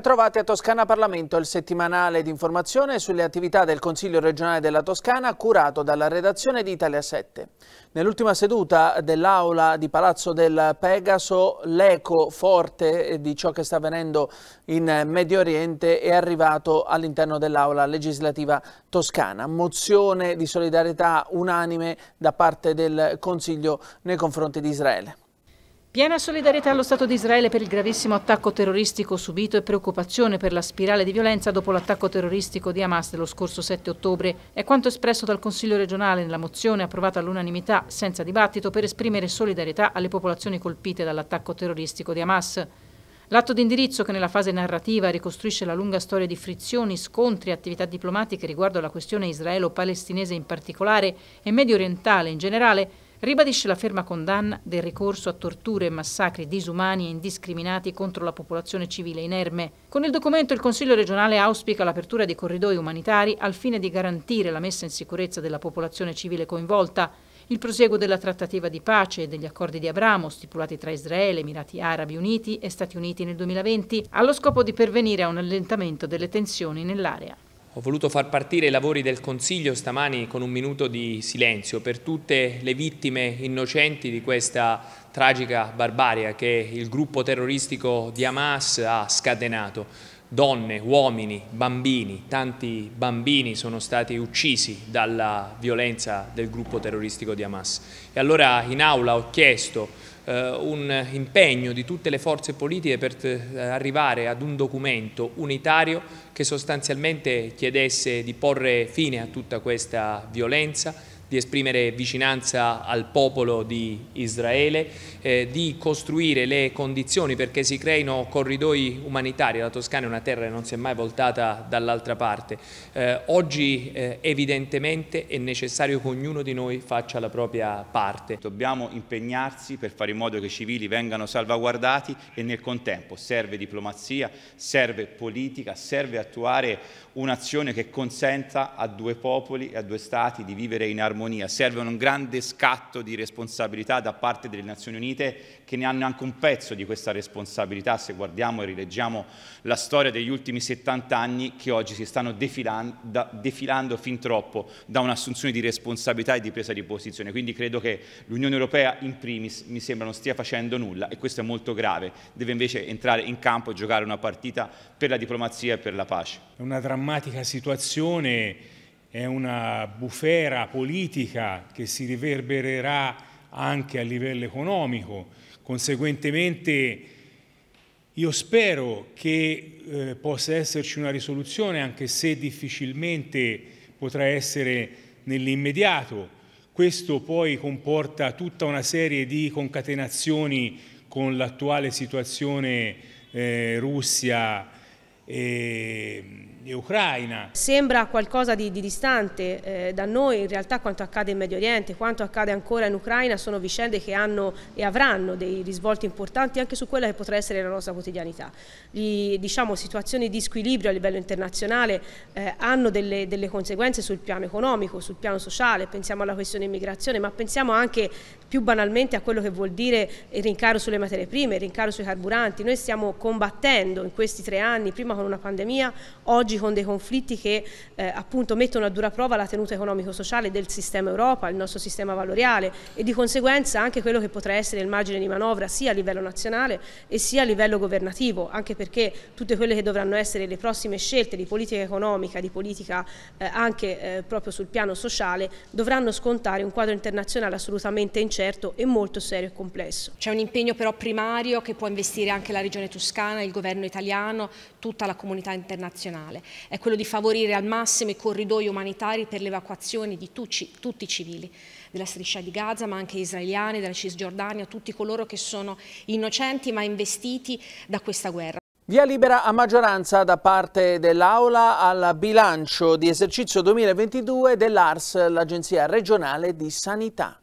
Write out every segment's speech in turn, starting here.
Bentrovati a Toscana Parlamento, il settimanale di informazione sulle attività del Consiglio regionale della Toscana curato dalla redazione di Italia 7. Nell'ultima seduta dell'aula di Palazzo del Pegaso l'eco forte eh, di ciò che sta avvenendo in Medio Oriente è arrivato all'interno dell'aula legislativa toscana. Mozione di solidarietà unanime da parte del Consiglio nei confronti di Israele. Piena solidarietà allo Stato di Israele per il gravissimo attacco terroristico subito e preoccupazione per la spirale di violenza dopo l'attacco terroristico di Hamas dello scorso 7 ottobre è quanto espresso dal Consiglio regionale nella mozione approvata all'unanimità senza dibattito per esprimere solidarietà alle popolazioni colpite dall'attacco terroristico di Hamas. L'atto di indirizzo che nella fase narrativa ricostruisce la lunga storia di frizioni, scontri e attività diplomatiche riguardo alla questione israelo-palestinese in particolare e medio orientale in generale ribadisce la ferma condanna del ricorso a torture e massacri disumani e indiscriminati contro la popolazione civile inerme. Con il documento il Consiglio regionale auspica l'apertura di corridoi umanitari al fine di garantire la messa in sicurezza della popolazione civile coinvolta, il prosieguo della trattativa di pace e degli accordi di Abramo stipulati tra Israele, Emirati Arabi Uniti e Stati Uniti nel 2020, allo scopo di pervenire a un allentamento delle tensioni nell'area. Ho voluto far partire i lavori del Consiglio stamani con un minuto di silenzio per tutte le vittime innocenti di questa tragica barbaria che il gruppo terroristico di Hamas ha scatenato. Donne, uomini, bambini, tanti bambini sono stati uccisi dalla violenza del gruppo terroristico di Hamas. E allora in aula ho chiesto eh, un impegno di tutte le forze politiche per eh, arrivare ad un documento unitario che sostanzialmente chiedesse di porre fine a tutta questa violenza, di esprimere vicinanza al popolo di Israele, eh, di costruire le condizioni perché si creino corridoi umanitari. La Toscana è una terra che non si è mai voltata dall'altra parte. Eh, oggi eh, evidentemente è necessario che ognuno di noi faccia la propria parte. Dobbiamo impegnarsi per fare in modo che i civili vengano salvaguardati e nel contempo serve diplomazia, serve politica, serve attuare un'azione che consenta a due popoli e a due stati di vivere in armonia armonia, serve un grande scatto di responsabilità da parte delle Nazioni Unite che ne hanno anche un pezzo di questa responsabilità se guardiamo e rileggiamo la storia degli ultimi 70 anni che oggi si stanno defilando, defilando fin troppo da un'assunzione di responsabilità e di presa di posizione. Quindi credo che l'Unione Europea in primis mi sembra non stia facendo nulla e questo è molto grave, deve invece entrare in campo e giocare una partita per la diplomazia e per la pace. È una drammatica situazione è una bufera politica che si riverbererà anche a livello economico. Conseguentemente io spero che eh, possa esserci una risoluzione anche se difficilmente potrà essere nell'immediato. Questo poi comporta tutta una serie di concatenazioni con l'attuale situazione eh, Russia e, ehm, e Ucraina. Sembra qualcosa di, di distante eh, da noi, in realtà quanto accade in Medio Oriente, quanto accade ancora in Ucraina sono vicende che hanno e avranno dei risvolti importanti anche su quella che potrà essere la nostra quotidianità. Gli, diciamo, situazioni di squilibrio a livello internazionale eh, hanno delle, delle conseguenze sul piano economico, sul piano sociale, pensiamo alla questione immigrazione, ma pensiamo anche più banalmente a quello che vuol dire il rincaro sulle materie prime, il rincaro sui carburanti. Noi stiamo combattendo in questi tre anni, prima con una pandemia, oggi con dei conflitti che eh, appunto mettono a dura prova la tenuta economico-sociale del sistema Europa, il nostro sistema valoriale e di conseguenza anche quello che potrà essere il margine di manovra sia a livello nazionale e sia a livello governativo, anche perché tutte quelle che dovranno essere le prossime scelte di politica economica, di politica eh, anche eh, proprio sul piano sociale, dovranno scontare un quadro internazionale assolutamente incerto e molto serio e complesso. C'è un impegno però primario che può investire anche la regione toscana, il governo italiano, tutta la comunità internazionale, è quello di favorire al massimo i corridoi umanitari per l'evacuazione di tutti, tutti i civili della striscia di Gaza, ma anche israeliani, della Cisgiordania, tutti coloro che sono innocenti ma investiti da questa guerra. Via libera a maggioranza da parte dell'Aula al bilancio di esercizio 2022 dell'ARS, l'Agenzia regionale di sanità.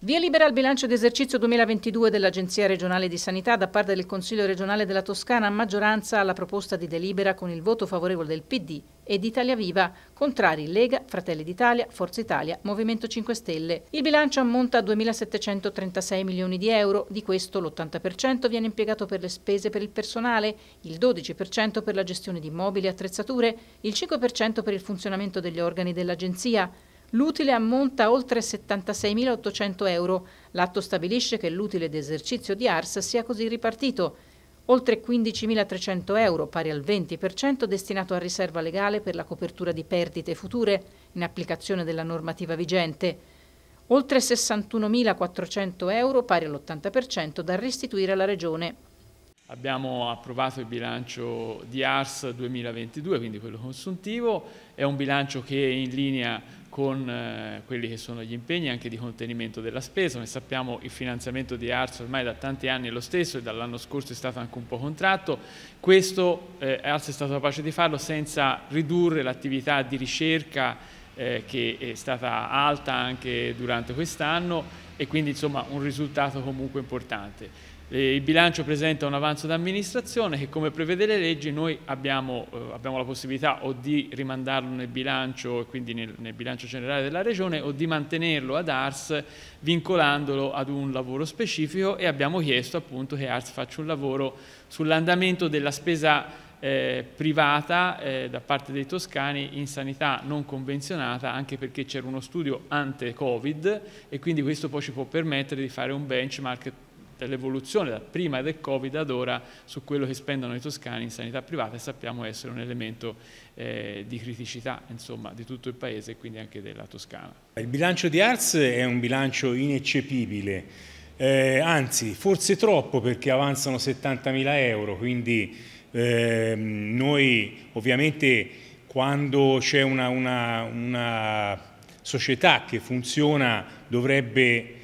Via libera al bilancio di esercizio 2022 dell'Agenzia regionale di sanità da parte del Consiglio regionale della Toscana a maggioranza alla proposta di delibera con il voto favorevole del PD e di Italia Viva, contrari Lega, Fratelli d'Italia, Forza Italia, Movimento 5 Stelle. Il bilancio ammonta a 2.736 milioni di euro, di questo l'80% viene impiegato per le spese per il personale, il 12% per la gestione di immobili e attrezzature, il 5% per il funzionamento degli organi dell'Agenzia, L'utile ammonta a oltre 76.800 euro. L'atto stabilisce che l'utile d'esercizio di ARS sia così ripartito. Oltre 15.300 euro, pari al 20%, destinato a riserva legale per la copertura di perdite future in applicazione della normativa vigente. Oltre 61.400 euro, pari all'80%, da restituire alla Regione. Abbiamo approvato il bilancio di ARS 2022, quindi quello consuntivo. È un bilancio che è in linea con eh, quelli che sono gli impegni anche di contenimento della spesa, come sappiamo il finanziamento di Arso ormai da tanti anni è lo stesso e dall'anno scorso è stato anche un po' contratto, questo eh, Arso è stato capace di farlo senza ridurre l'attività di ricerca eh, che è stata alta anche durante quest'anno e quindi insomma un risultato comunque importante. Eh, il bilancio presenta un avanzo d'amministrazione che come prevede le leggi noi abbiamo, eh, abbiamo, la possibilità o di rimandarlo nel bilancio, quindi nel, nel, bilancio generale della regione, o di mantenerlo ad ARS vincolandolo ad un lavoro specifico e abbiamo chiesto appunto che ARS faccia un lavoro sull'andamento della spesa eh, privata eh, da parte dei toscani in sanità non convenzionata anche perché c'era uno studio ante Covid e quindi questo poi ci può permettere di fare un benchmark dell'evoluzione da prima del Covid ad ora su quello che spendono i toscani in sanità privata e sappiamo essere un elemento eh, di criticità insomma, di tutto il Paese e quindi anche della Toscana. Il bilancio di Ars è un bilancio ineccepibile, eh, anzi forse troppo perché avanzano 70.000 euro, quindi eh, noi ovviamente quando c'è una, una, una società che funziona dovrebbe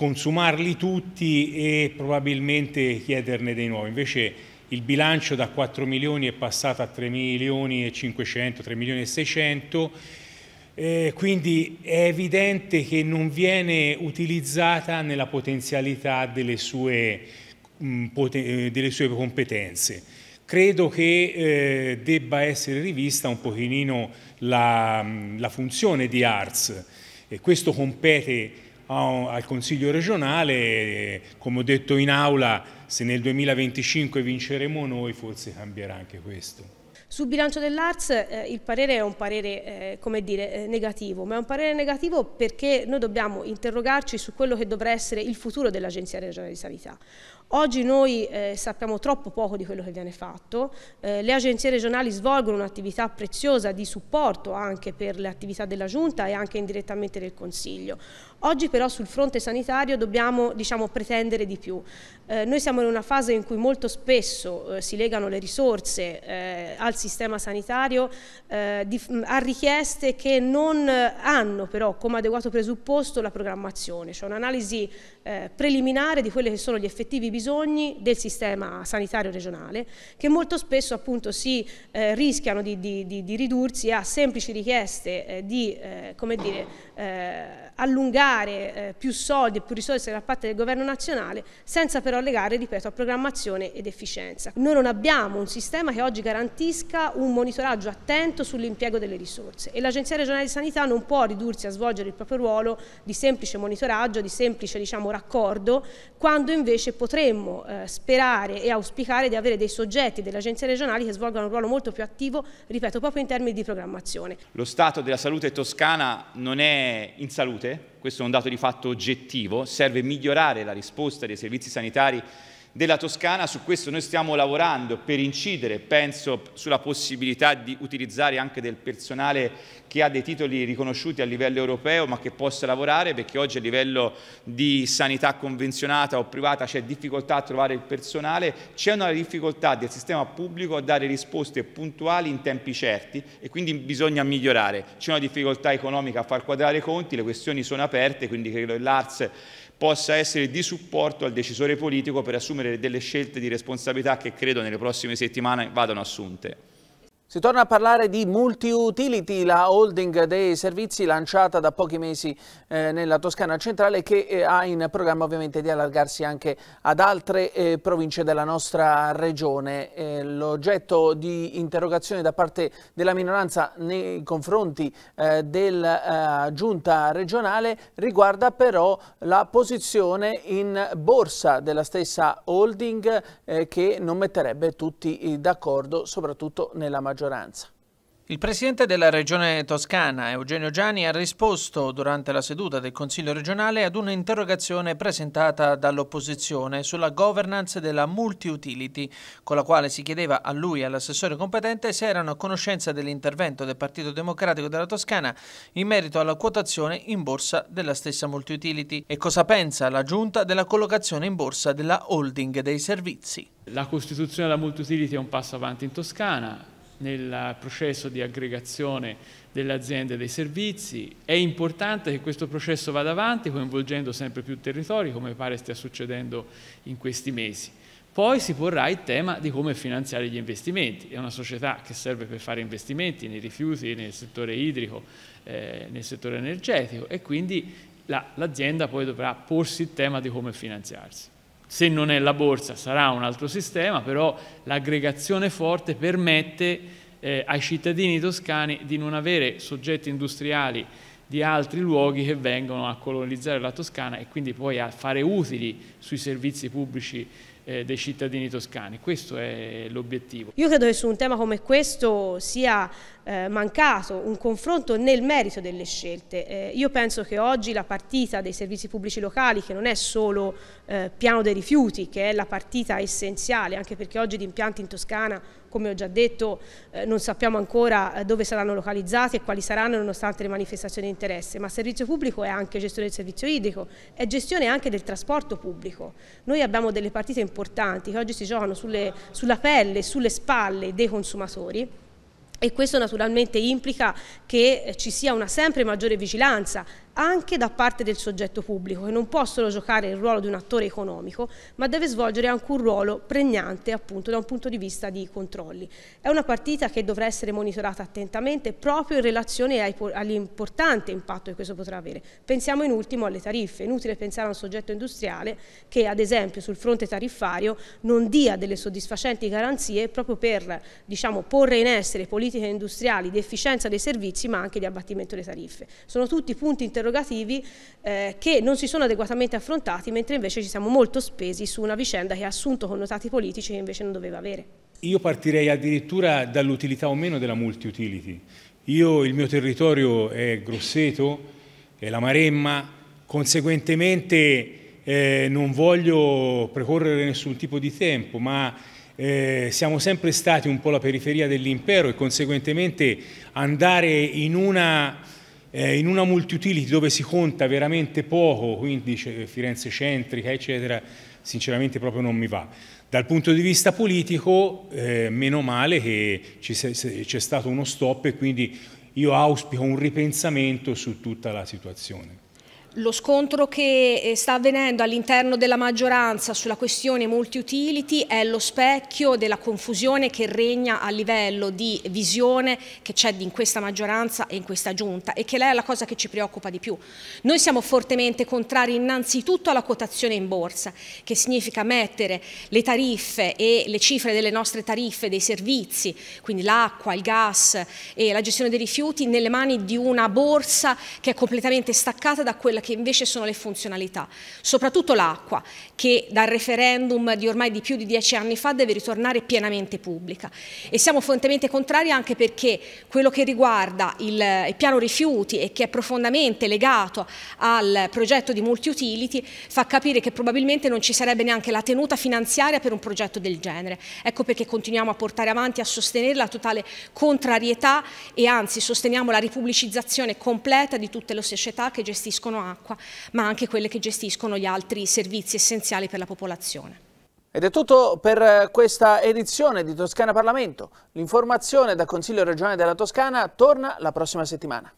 consumarli tutti e probabilmente chiederne dei nuovi. Invece il bilancio da 4 milioni è passato a 3 milioni e 500, 3 milioni e 600, eh, quindi è evidente che non viene utilizzata nella potenzialità delle sue, mh, mm, poten eh, delle sue competenze. Credo che eh, debba essere rivista un pochino la, mm, la funzione di ARS e questo compete al Consiglio regionale, eh, come ho detto in aula, se nel 2025 vinceremo noi forse cambierà anche questo. Sul bilancio dell'Arts eh, il parere è un parere eh, dire, eh, negativo, ma è un parere negativo perché noi dobbiamo interrogarci su quello che dovrà essere il futuro dell'Agenzia regionale di sanità. Oggi noi eh, sappiamo troppo poco di quello che viene fatto, eh, le agenzie regionali svolgono un'attività preziosa di supporto anche per le attività della Giunta e anche indirettamente del Consiglio. Oggi però sul fronte sanitario dobbiamo diciamo, pretendere di più. Eh, noi siamo in una fase in cui molto spesso eh, si legano le risorse eh, al sistema sanitario eh, di, a richieste che non eh, hanno però come adeguato presupposto la programmazione, cioè un'analisi eh, preliminare di quelli che sono gli effettivi bisogni del sistema sanitario regionale che molto spesso appunto si rischiano di, di, di, ridursi a semplici richieste di, come dire, allungare eh, più soldi e più risorse da parte del governo nazionale senza però legare, ripeto, a programmazione ed efficienza. Noi non abbiamo un sistema che oggi garantisca un monitoraggio attento sull'impiego delle risorse e l'Agenzia regionale di sanità non può ridursi a svolgere il proprio ruolo di semplice monitoraggio, di semplice diciamo, raccordo, quando invece potremmo eh, sperare e auspicare di avere dei soggetti delle agenzie regionali che svolgano un ruolo molto più attivo, ripeto, proprio in termini di programmazione. Lo stato della salute toscana non è in salute, questo è un dato di fatto oggettivo, serve migliorare la risposta dei servizi sanitari della Toscana, su questo noi stiamo lavorando per incidere, penso sulla possibilità di utilizzare anche del personale che ha dei titoli riconosciuti a livello europeo ma che possa lavorare perché oggi a livello di sanità convenzionata o privata c'è difficoltà a trovare il personale, c'è una difficoltà del sistema pubblico a dare risposte puntuali in tempi certi e quindi bisogna migliorare, c'è una difficoltà economica a far quadrare i conti, le questioni sono aperte, quindi credo che l'ARS possa essere di supporto al decisore politico per assumere delle scelte di responsabilità che credo nelle prossime settimane vadano assunte. Si torna a parlare di multi-utility, la holding dei servizi lanciata da pochi mesi eh, nella Toscana centrale che eh, ha in programma ovviamente di allargarsi anche ad altre eh, province della nostra regione. Eh, l'oggetto di interrogazione da parte della minoranza nei confronti eh, della eh, giunta regionale riguarda però la posizione in borsa della stessa holding che non metterebbe tutti d'accordo, soprattutto nella maggioranza maggioranza. Il presidente della regione toscana, Eugenio Gianni, ha risposto durante la seduta del Consiglio regionale ad un'interrogazione presentata dall'opposizione sulla governance della multi-utility, con la quale si chiedeva a lui e all'assessore competente se erano a conoscenza dell'intervento del Partito Democratico della Toscana in merito alla quotazione in borsa della stessa multi-utility e cosa pensa la Giunta della collocazione in borsa della holding dei servizi. La costituzione della multi-utility è un passo avanti in Toscana, nel processo di aggregazione delle aziende e dei servizi. È importante che questo processo vada avanti coinvolgendo sempre più territori, come pare stia succedendo in questi mesi. Poi si porrà il tema di come finanziare gli investimenti. È una società che serve per fare investimenti nei rifiuti, nel settore idrico, eh, nel settore energetico e quindi l'azienda poi dovrà porsi il tema di come finanziarsi se non è la borsa sarà un altro sistema, però l'aggregazione forte permette eh, ai cittadini toscani di non avere soggetti industriali di altri luoghi che vengono a colonizzare la Toscana e quindi poi a fare utili sui servizi pubblici eh, dei cittadini toscani. Questo è l'obiettivo. Io credo che su un tema come questo sia eh, mancato un confronto nel merito delle scelte. Eh, io penso che oggi la partita dei servizi pubblici locali, che non è solo eh, piano dei rifiuti, che è la partita essenziale, anche perché oggi gli impianti in Toscana, come ho già detto, eh, non sappiamo ancora eh, dove saranno localizzati e quali saranno nonostante le manifestazioni di interesse, ma servizio pubblico è anche gestione del servizio idrico, è gestione anche del trasporto pubblico. Noi abbiamo delle partite importanti che oggi si giocano sulle, sulla pelle, sulle spalle dei consumatori e questo naturalmente implica che ci sia una sempre maggiore vigilanza anche da parte del soggetto pubblico, che non può solo giocare il ruolo di un attore economico, ma deve svolgere anche un ruolo pregnante appunto da un punto di vista di controlli. È una partita che dovrà essere monitorata attentamente proprio in relazione all'importante impatto che questo potrà avere. Pensiamo in ultimo alle tariffe, è inutile pensare a un soggetto industriale che ad esempio sul fronte tariffario non dia delle soddisfacenti garanzie proprio per diciamo, porre in essere politiche industriali di efficienza dei servizi ma anche di abbattimento delle tariffe. Sono tutti punti interessanti interrogativi eh, che non si sono adeguatamente affrontati, mentre invece ci siamo molto spesi su una vicenda che ha assunto connotati politici che invece non doveva avere. Io partirei addirittura dall'utilità o meno della multi-utility. Io, il mio territorio è Grosseto, è la Maremma, conseguentemente eh, non voglio precorrere nessun tipo di tempo, ma eh, siamo sempre stati un po' la periferia dell'impero e conseguentemente andare in una eh, in una multi-utility dove si conta veramente poco, quindi eh, Firenze centrica, eccetera, sinceramente proprio non mi va. Dal punto di vista politico, eh, meno male che c'è stato uno stop e quindi io auspico un ripensamento su tutta la situazione lo scontro che eh, sta avvenendo all'interno della maggioranza sulla questione multi-utility è lo specchio della confusione che regna a livello di visione che c'è in questa maggioranza e in questa giunta e che lei è la cosa che ci preoccupa di più. Noi siamo fortemente contrari innanzitutto alla quotazione in borsa, che significa mettere le tariffe e le cifre delle nostre tariffe dei servizi, quindi l'acqua, il gas e la gestione dei rifiuti, nelle mani di una borsa che è completamente staccata da quella quelle che invece sono le funzionalità, soprattutto l'acqua, che dal referendum di ormai di più di dieci anni fa deve ritornare pienamente pubblica. E siamo fortemente contrari anche perché quello che riguarda il, piano rifiuti e che è profondamente legato al progetto di multiutility fa capire che probabilmente non ci sarebbe neanche la tenuta finanziaria per un progetto del genere. Ecco perché continuiamo a portare avanti, a sostenere la totale contrarietà e anzi sosteniamo la ripubblicizzazione completa di tutte le società che gestiscono anche acqua, ma anche quelle che gestiscono gli altri servizi essenziali per la popolazione. Ed è tutto per eh, questa edizione di Toscana Parlamento. L'informazione dal Consiglio regionale della Toscana torna la prossima settimana.